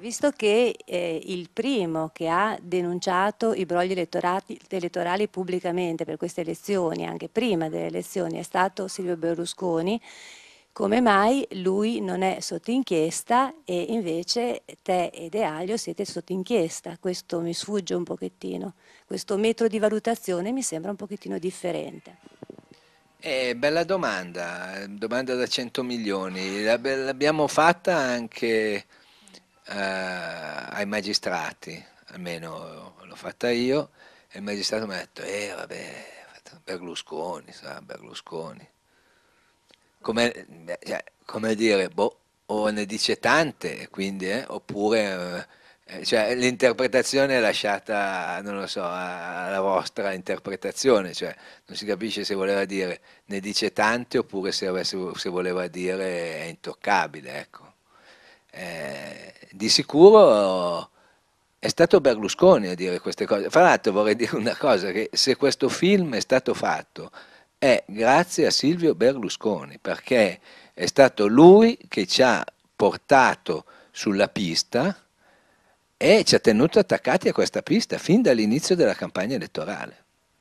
visto che eh, il primo che ha denunciato i brogli elettorali pubblicamente per queste elezioni, anche prima delle elezioni, è stato Silvio Berlusconi, come mai lui non è sotto inchiesta e invece te e De Aglio siete sotto inchiesta? Questo mi sfugge un pochettino, questo metro di valutazione mi sembra un pochettino differente. Eh, bella domanda, eh, domanda da 100 milioni, l'abbiamo fatta anche eh, ai magistrati, almeno l'ho fatta io, e il magistrato mi ha detto, eh vabbè, Berlusconi, sa, Berlusconi. Come, cioè, come dire, boh, o ne dice tante, quindi, eh, oppure... Eh, eh, cioè, l'interpretazione è lasciata, non lo so, alla vostra interpretazione, cioè, non si capisce se voleva dire ne dice tante oppure se, se voleva dire è intoccabile, ecco. Eh, di sicuro è stato Berlusconi a dire queste cose. Fra l'altro vorrei dire una cosa, che se questo film è stato fatto è grazie a Silvio Berlusconi, perché è stato lui che ci ha portato sulla pista e ci ha tenuto attaccati a questa pista fin dall'inizio della campagna elettorale.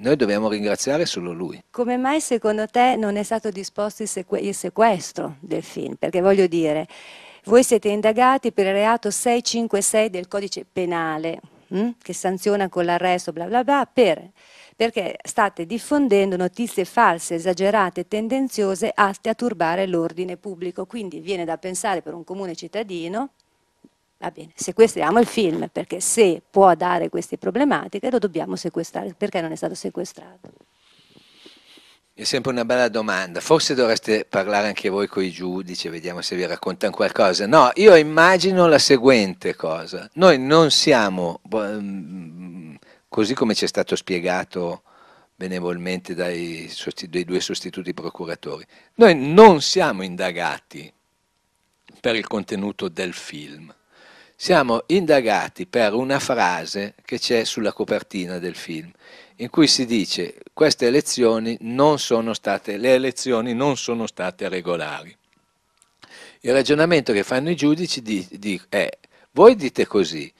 Noi dobbiamo ringraziare solo lui. Come mai secondo te non è stato disposto il, sequ- il sequestro del film? Perché voglio dire, voi siete indagati per il reato 656 del codice penale, mh? Mm, che sanziona con l'arresto, bla bla bla, per, perché state diffondendo notizie false, esagerate, tendenziose, atte a turbare l'ordine pubblico. Quindi viene da pensare per un comune cittadino, va bene, sequestriamo il film, perché se può dare queste problematiche lo dobbiamo sequestrare, perché non è stato sequestrato. È sempre una bella domanda. Forse dovreste parlare anche voi con i giudici vediamo se vi raccontano qualcosa. No, io immagino la seguente cosa. Noi non siamo, mm, così come ci è stato spiegato benevolmente dai, dai due sostituti procuratori, noi non siamo indagati per il contenuto del film. Siamo indagati per una frase che c'è sulla copertina del film in cui si dice queste elezioni non sono state, le elezioni non sono state regolari. Il ragionamento che fanno i giudici di, di, è voi dite così,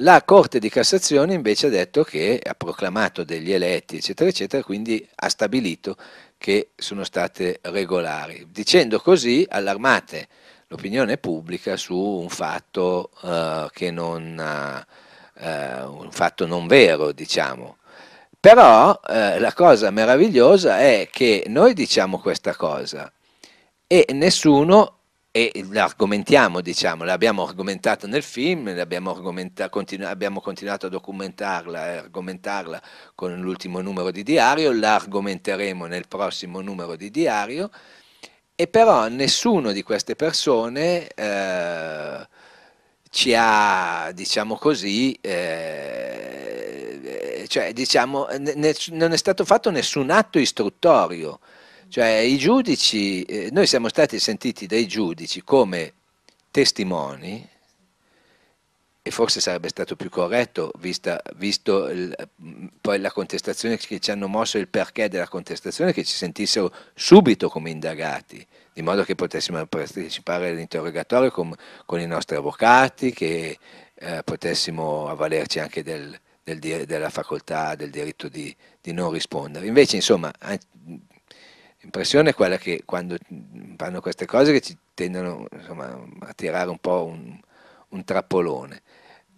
la Corte di Cassazione invece ha detto che ha proclamato degli eletti, eccetera, eccetera, quindi ha stabilito che sono state regolari. Dicendo così allarmate l'opinione pubblica su un fatto, eh, non, eh, un fatto non vero, diciamo. Però eh, la cosa meravigliosa è che noi diciamo questa cosa e nessuno e l'argomentiamo, diciamo, l'abbiamo argomentata nel film, argomenta, continu- abbiamo continuato a documentarla e argomentarla con l'ultimo numero di diario, l'argomenteremo nel prossimo numero di diario, e però nessuno di queste persone eh, ci ha, diciamo così, eh, eh cioè, diciamo, ne, non è stato fatto nessun atto istruttorio. Cioè, i giudici, eh, noi siamo stati sentiti dai giudici come testimoni, e forse sarebbe stato più corretto, vista, visto il, poi la contestazione che ci hanno mosso il perché della contestazione, che ci sentissero subito come indagati di modo che potessimo partecipare all'interrogatorio con, con i nostri avvocati, che eh, potessimo avvalerci anche del, del, della facoltà, del diritto di, di non rispondere. Invece, insomma, l'impressione è quella che quando fanno queste cose che ci tendono insomma, a tirare un po' un, un trappolone.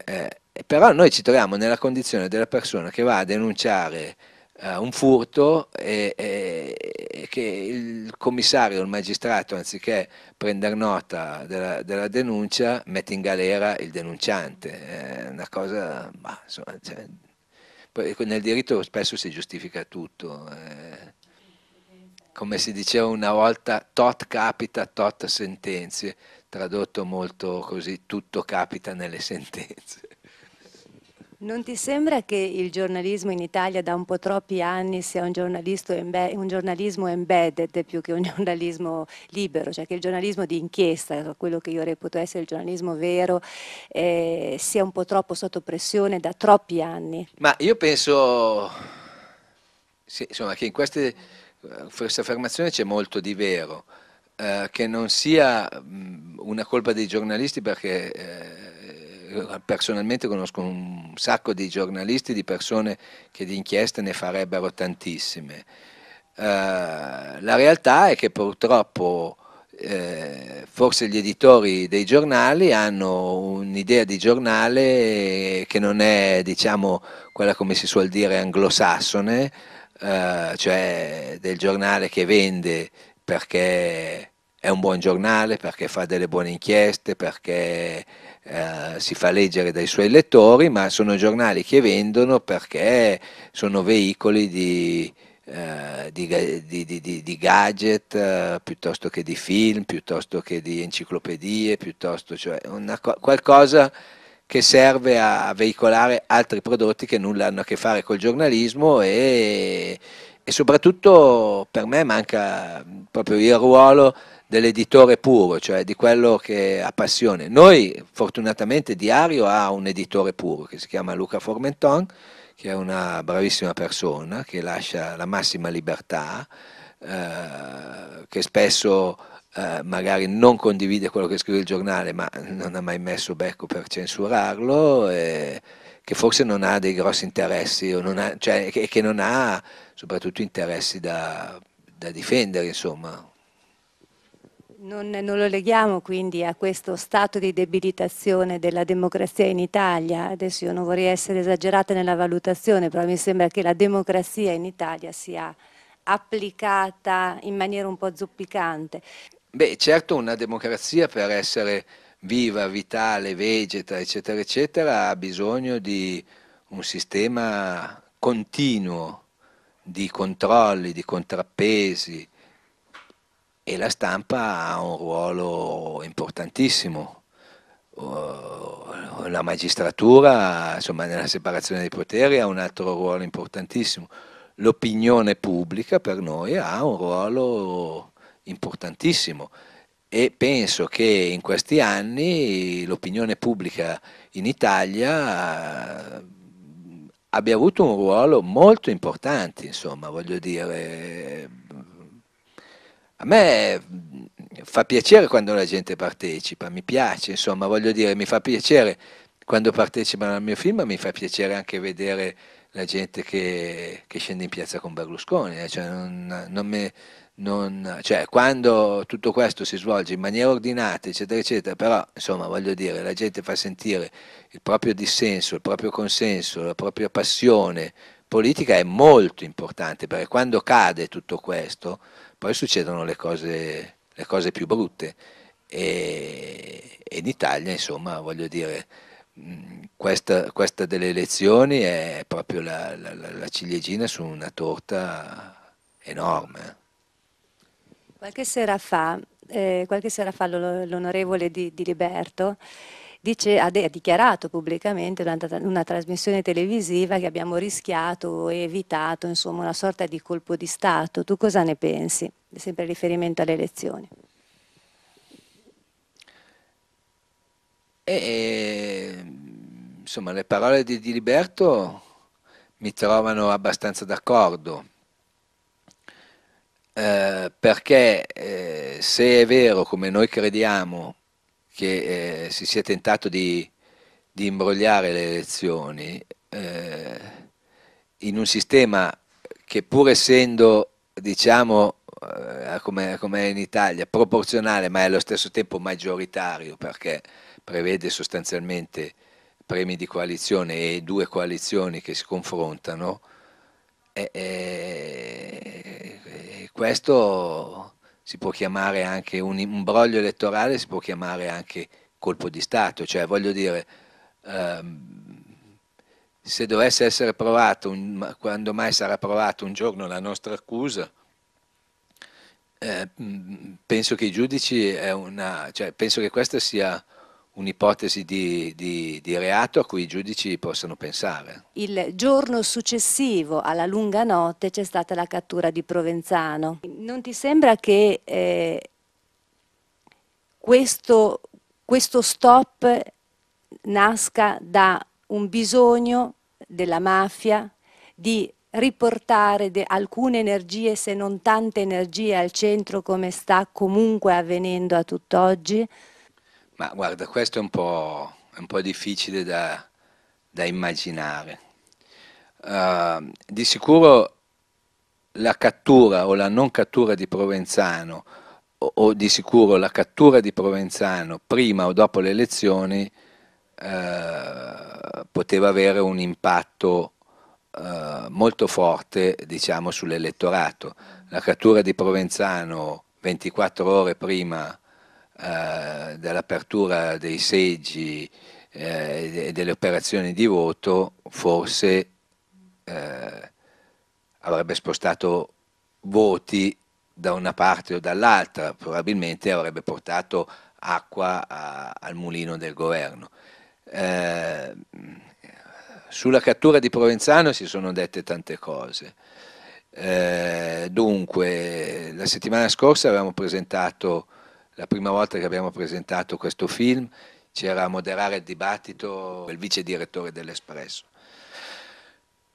Eh, però noi ci troviamo nella condizione della persona che va a denunciare uh, un furto e, e, che il commissario, il magistrato, anziché prendere nota della, della denuncia, mette in galera il denunciante. È eh, una cosa, bah, insomma, cioè, ecco, nel diritto spesso si giustifica tutto. Eh. Come si diceva una volta, tot capita, tot sentenze, tradotto molto così, tutto capita nelle sentenze. Non ti sembra che il giornalismo in Italia da un po' troppi anni sia un, un, giornalismo embedded più che un giornalismo libero, cioè che il giornalismo di inchiesta, quello che io reputo essere il giornalismo vero, eh, sia un po' troppo sotto pressione da troppi anni? Ma io penso sì, insomma, che in queste, questa affermazione c'è molto di vero, eh, che non sia una colpa dei giornalisti perché... Eh, personalmente conosco un sacco di giornalisti, di persone che di inchieste ne farebbero tantissime. Eh, la realtà è che purtroppo eh, forse gli editori dei giornali hanno un'idea di giornale che non è diciamo quella come si suol dire anglosassone, eh, cioè del giornale che vende perché è un buon giornale perché fa delle buone inchieste, perché eh, si fa leggere dai suoi lettori, ma sono giornali che vendono perché sono veicoli di, eh, di, di, di gadget eh, piuttosto che di film, piuttosto che di enciclopedie, piuttosto cioè una, qualcosa che serve a veicolare altri prodotti che nulla hanno a che fare col giornalismo e, e soprattutto per me manca proprio il ruolo dell'editore puro, cioè di quello che ha passione. Noi fortunatamente Diario ha un editore puro che si chiama Luca Formenton, che è una bravissima persona, che lascia la massima libertà, eh, che spesso eh, magari non condivide quello che scrive il giornale, ma non ha mai messo becco per censurarlo, e che forse non ha dei grossi interessi, o non ha, cioè, che, che non ha soprattutto interessi da, da difendere, insomma. Non, non, lo leghiamo quindi a questo stato di debilitazione della democrazia in Italia. Adesso io non vorrei essere esagerata nella valutazione, però mi sembra che la democrazia in Italia sia applicata in maniera un po' zoppicante. Beh, certo una democrazia per essere viva, vitale, vegeta, eccetera, eccetera, ha bisogno di un sistema continuo di controlli, di contrappesi, e la stampa ha un ruolo importantissimo. Uh, la magistratura, insomma, nella separazione dei poteri ha un altro ruolo importantissimo. L'opinione pubblica per noi ha un ruolo importantissimo e penso che in questi anni l'opinione pubblica in Italia abbia avuto un ruolo molto importante, insomma, voglio dire, a me mm, fa piacere quando la gente partecipa, mi piace, insomma, voglio dire, mi fa piacere quando partecipano al mio film, ma mi fa piacere anche vedere la gente che, che scende in piazza con Berlusconi, eh, cioè non, non me, non, cioè, quando tutto questo si svolge in maniera ordinata, eccetera, eccetera, però insomma, voglio dire, la gente fa sentire il proprio dissenso, il proprio consenso, la propria passione politica è molto importante perché quando cade tutto questo poi succedono le cose, le cose più brutte e, e, in Italia insomma voglio dire questa, questa delle elezioni è proprio la, la, la ciliegina su una torta enorme. Qualche sera fa, eh, qualche sera fa l'onorevole di, di Liberto dice, ha, de- ha, dichiarato pubblicamente durante una trasmissione televisiva che abbiamo rischiato e evitato insomma, una sorta di colpo di Stato. Tu cosa ne pensi? Sempre in riferimento alle elezioni. E, insomma, le parole di Diliberto mi trovano abbastanza d'accordo. Eh, perché eh, se è vero, come noi crediamo, che eh, si sia tentato di, di, imbrogliare le elezioni eh, in un sistema che pur essendo, diciamo, eh, come, come, è in Italia, proporzionale ma è allo stesso tempo maggioritario perché prevede sostanzialmente premi di coalizione e due coalizioni che si confrontano, eh, eh, questo si può chiamare anche un imbroglio elettorale, si può chiamare anche colpo di Stato, cioè voglio dire, ehm, se dovesse essere provato, un, quando mai sarà provato un giorno la nostra accusa, eh, penso che i giudici è una, cioè, penso che questa sia un'ipotesi di, di, di, reato a cui i giudici possono pensare. Il giorno successivo alla lunga notte c'è stata la cattura di Provenzano. Non ti sembra che eh, questo, questo stop nasca da un bisogno della mafia di riportare alcune energie, se non tante energie, al centro come sta comunque avvenendo a tutt'oggi? Ma guarda, questo è un po', è un po difficile da, da immaginare. Uh, di sicuro la cattura o la non cattura di Provenzano, o, o, di sicuro la cattura di Provenzano prima o dopo le elezioni, uh, poteva avere un impatto uh, molto forte diciamo, sull'elettorato. La cattura di Provenzano 24 ore prima eh, dell'apertura dei seggi eh, e delle operazioni di voto forse eh, avrebbe spostato voti da una parte o dall'altra, probabilmente avrebbe portato acqua a, al mulino del governo. Eh, sulla cattura di Provenzano si sono dette tante cose. Eh, dunque, la settimana scorsa avevamo presentato la prima volta che abbiamo presentato questo film c'era a moderare il dibattito il vice direttore dell'Espresso,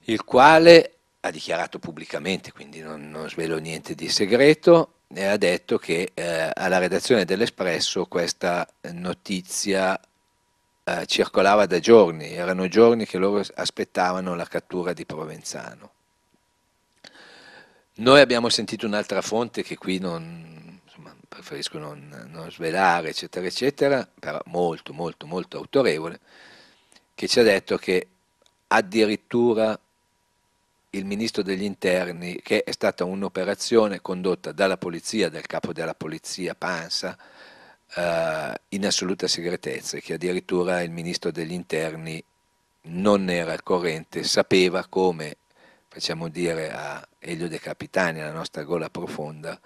il quale ha dichiarato pubblicamente, quindi non, non svelo niente di segreto, e ha detto che eh, alla redazione dell'Espresso questa notizia eh, circolava da giorni, erano giorni che loro aspettavano la cattura di Provenzano. Noi abbiamo sentito un'altra fonte che qui non, preferisco non, non svelare, eccetera, eccetera, però molto, molto, molto autorevole, che ci ha detto che addirittura il ministro degli interni, che è stata un'operazione condotta dalla polizia, dal capo della polizia Pansa, eh, in assoluta segretezza, e che addirittura il ministro degli interni non era al corrente, sapeva come, facciamo dire a Elio De Capitani, la nostra gola profonda,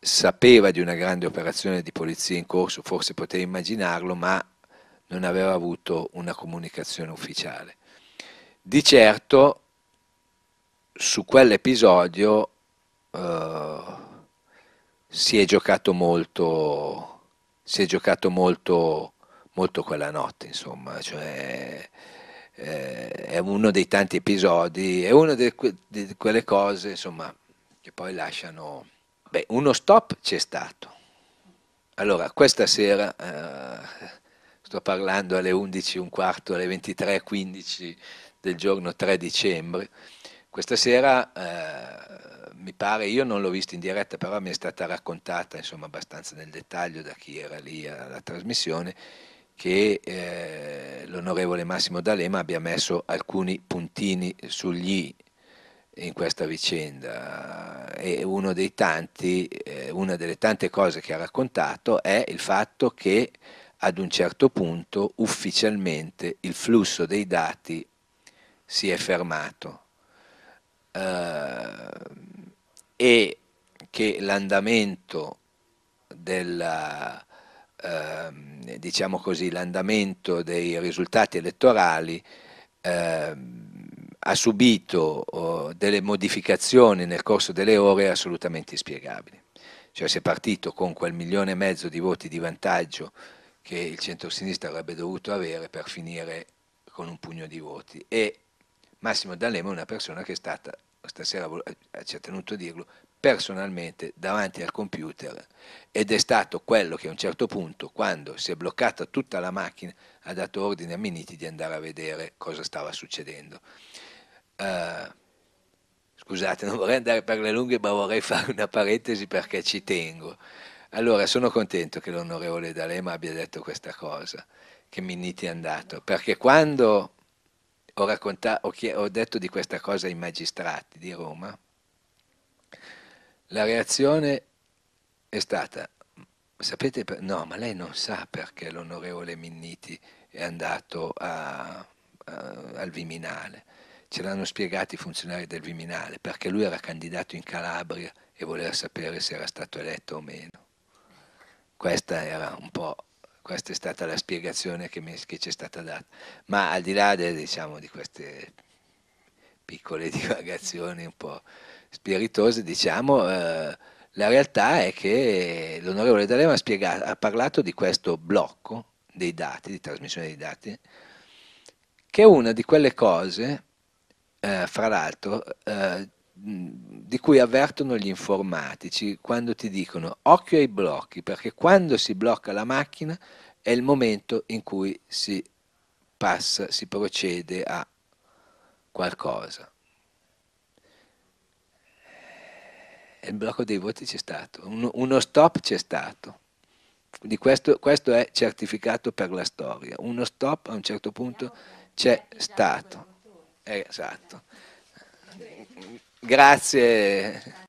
sapeva di una grande operazione di polizia in corso, forse poteva immaginarlo, ma non aveva avuto una comunicazione ufficiale. Di certo su quell'episodio eh, si è giocato molto, si è giocato molto, molto quella notte, insomma, cioè, eh, è uno dei tanti episodi, è una di que- quelle cose insomma, che poi lasciano Beh, uno stop c'è stato. Allora, questa sera, eh, sto parlando alle 11.15, alle 23.15 del giorno 3 dicembre, questa sera eh, mi pare, io non l'ho vista in diretta, però mi è stata raccontata insomma, abbastanza nel dettaglio da chi era lì alla trasmissione, che eh, l'onorevole Massimo D'Alema abbia messo alcuni puntini sugli i in questa vicenda e uno dei tanti, eh, una delle tante cose che ha raccontato è il fatto che ad un certo punto ufficialmente il flusso dei dati si è fermato eh, e che l'andamento della, eh, diciamo così, l'andamento dei risultati elettorali ehm, ha subito oh, delle modificazioni nel corso delle ore assolutamente inspiegabili. Cioè si è partito con quel milione e mezzo di voti di vantaggio che il centro-sinistra avrebbe dovuto avere per finire con un pugno di voti. E Massimo D'Alema è una persona che è stata, stasera eh, ci ha tenuto a dirlo, personalmente davanti al computer ed è stato quello che a un certo punto, quando si è bloccata tutta la macchina, ha dato ordine a Miniti di andare a vedere cosa stava succedendo eh, scusate, non vorrei andare per le lunghe, ma vorrei fare una parentesi perché ci tengo. Allora, sono contento che l'onorevole D'Alema abbia detto questa cosa, che Minniti è andato, perché quando ho, raccontato, ho, ho detto di questa cosa ai magistrati di Roma, la reazione è stata, sapete, no, ma lei non sa perché l'onorevole Minniti è andato a, a, al Viminale ce l'hanno spiegato i funzionari del Viminale, perché lui era candidato in Calabria e voleva sapere se era stato eletto o meno. Questa era un po' questa è stata la spiegazione che, ci è stata data. Ma al di là de, diciamo, di queste piccole divagazioni un po' spiritose, diciamo, eh, la realtà è che l'onorevole D'Alema ha, spiegato, ha parlato di questo blocco dei dati, di trasmissione dei dati, che è una di quelle cose eh, fra l'altro, eh, di cui avvertono gli informatici quando ti dicono occhio ai blocchi, perché quando si blocca la macchina è il momento in cui si passa, si procede a qualcosa. il blocco dei voti c'è stato, uno, stop c'è stato. Questo, questo, è certificato per la storia. Uno stop a un certo punto c'è stato. Eh, esatto. Grazie.